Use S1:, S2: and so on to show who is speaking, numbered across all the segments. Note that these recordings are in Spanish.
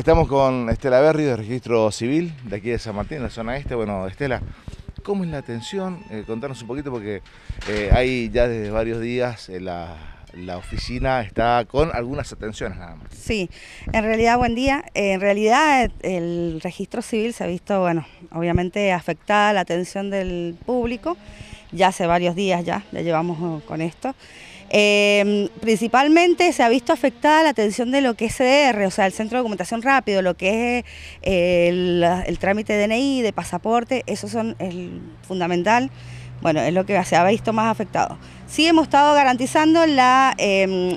S1: Estamos con Estela Berri de Registro Civil de aquí de San Martín, de la zona este. Bueno, Estela, ¿cómo es la atención? Contarnos eh, contanos un poquito porque ahí eh, hay ya desde varios días eh, la, la, oficina está con algunas atenciones nada más.
S2: Sí, en realidad, buen día. en realidad el registro civil se ha visto, bueno, obviamente afectada la atención del público ya hace varios días ya, ya llevamos con esto. Em, principalmente se ha visto afectada la atención de lo que es CDR, o sea, el Centro de Documentación Rápido, lo que es eh, el, trámite de DNI, de pasaporte, eso son el fundamental. Bueno, es lo que se ha visto más afectado. Sí hemos estado garantizando la, em,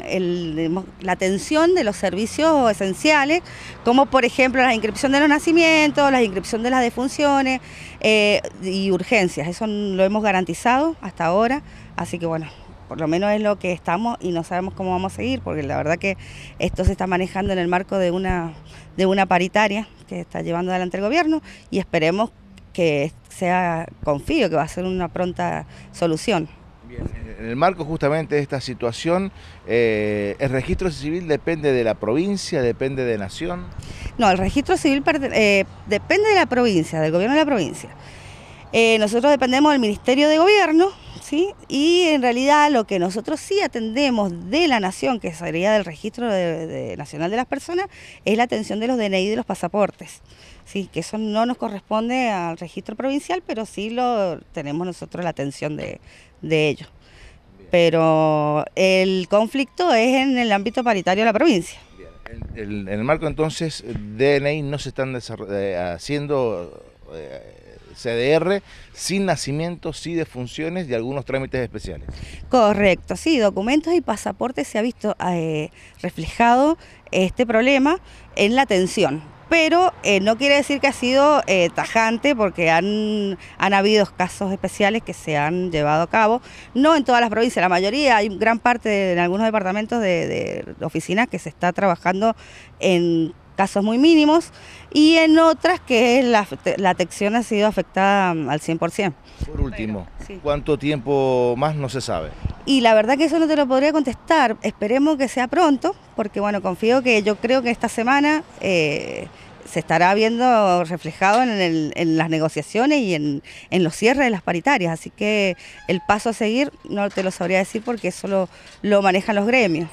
S2: la atención de los servicios esenciales, como por ejemplo la inscripción de los nacimientos, la inscripción de las defunciones eh, y urgencias. Eso lo hemos garantizado hasta ahora, así que bueno, por lo menos es lo que estamos y no sabemos cómo vamos a seguir, porque la verdad que esto se está manejando en el marco de una, de una paritaria que está llevando adelante el gobierno y esperemos que sea,
S1: confío que va a ser una pronta solución. Bien, en el marco justamente de esta situación, eh, ¿el registro civil depende de la provincia, depende de nación?
S2: No, el registro civil eh, depende de la provincia, del gobierno de la provincia. Eh, nosotros dependemos del Ministerio de Gobierno, y en realidad lo que nosotros sí atendemos de la nación, que sería del Registro Nacional de las Personas, es la atención de los DNI de los pasaportes. Sí, que eso no nos corresponde al registro provincial, pero sí lo tenemos nosotros la atención de, de ellos. Pero el conflicto es en el ámbito paritario de la provincia.
S1: En el, marco entonces, eh, DNI no se están eh, haciendo... Eh, CDR sin nacimiento, sin defunciones y algunos trámites especiales.
S2: Correcto, sí, documentos y pasaportes se ha visto eh, reflejado este problema en la atención pero eh, no quiere decir que ha sido eh, tajante porque han, han habido casos especiales que se han llevado a cabo, no en todas las provincias, la mayoría, hay gran parte en algunos departamentos de oficinas que se está trabajando en casos muy mínimos, y en otras que la, la ha sido afectada mm, al 100%.
S1: Por último, ¿cuánto tiempo más no se sabe?
S2: Y la verdad que eso no te lo podría contestar, esperemos que sea pronto, porque bueno, confío que yo creo que esta semana... Eh, se estará viendo reflejado en, las negociaciones y en, en, los cierres de las paritarias. Así que el paso a seguir no te lo sabría decir porque eso lo manejan los gremios.